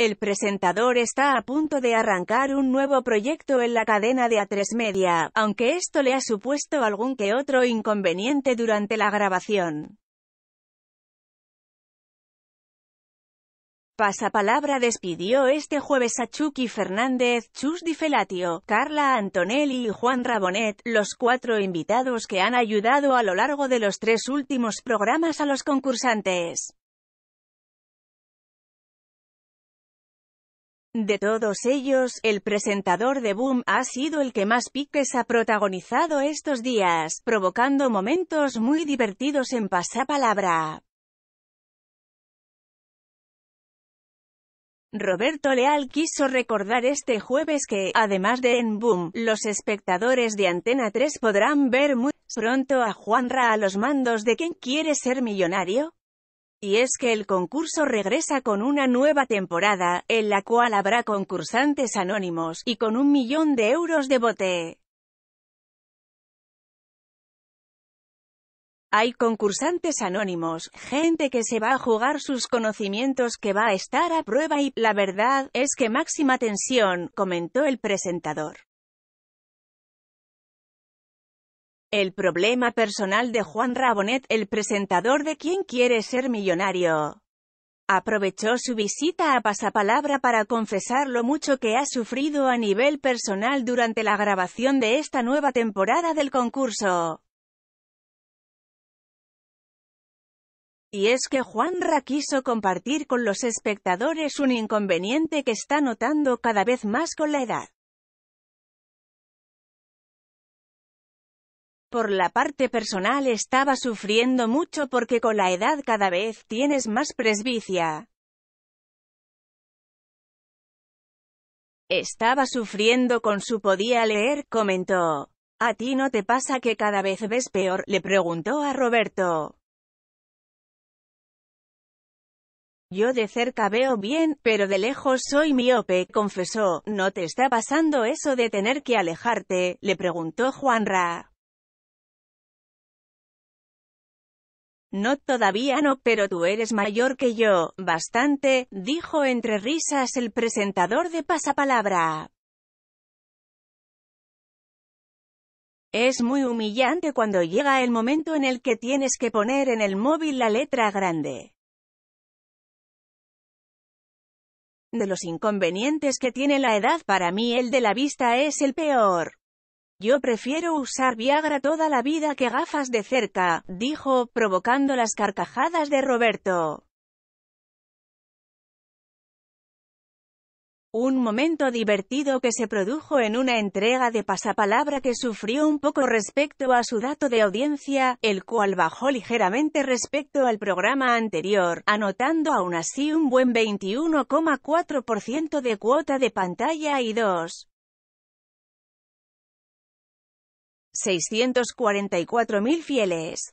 El presentador está a punto de arrancar un nuevo proyecto en la cadena de A3 Media, aunque esto le ha supuesto algún que otro inconveniente durante la grabación. Pasapalabra despidió este jueves a Chucky Fernández, Chus Di Felatio, Carla Antonelli y Juan Rabonet, los cuatro invitados que han ayudado a lo largo de los tres últimos programas a los concursantes. De todos ellos, el presentador de Boom ha sido el que más piques ha protagonizado estos días, provocando momentos muy divertidos en pasapalabra. Roberto Leal quiso recordar este jueves que, además de En Boom, los espectadores de Antena 3 podrán ver muy pronto a Juanra a los mandos de quien quiere ser millonario. Y es que el concurso regresa con una nueva temporada, en la cual habrá concursantes anónimos, y con un millón de euros de bote. Hay concursantes anónimos, gente que se va a jugar sus conocimientos que va a estar a prueba y, la verdad, es que máxima tensión, comentó el presentador. El problema personal de Juan Rabonet, el presentador de Quién quiere ser millonario. Aprovechó su visita a Pasapalabra para confesar lo mucho que ha sufrido a nivel personal durante la grabación de esta nueva temporada del concurso. Y es que Ra quiso compartir con los espectadores un inconveniente que está notando cada vez más con la edad. Por la parte personal estaba sufriendo mucho porque con la edad cada vez tienes más presbicia. Estaba sufriendo con su podía leer, comentó. ¿A ti no te pasa que cada vez ves peor? le preguntó a Roberto. Yo de cerca veo bien, pero de lejos soy miope, confesó. ¿No te está pasando eso de tener que alejarte? le preguntó Juanra. No todavía no, pero tú eres mayor que yo, bastante, dijo entre risas el presentador de Pasapalabra. Es muy humillante cuando llega el momento en el que tienes que poner en el móvil la letra grande. De los inconvenientes que tiene la edad para mí el de la vista es el peor. Yo prefiero usar Viagra toda la vida que gafas de cerca, dijo, provocando las carcajadas de Roberto. Un momento divertido que se produjo en una entrega de pasapalabra que sufrió un poco respecto a su dato de audiencia, el cual bajó ligeramente respecto al programa anterior, anotando aún así un buen 21,4% de cuota de pantalla y 2. 644.000 fieles.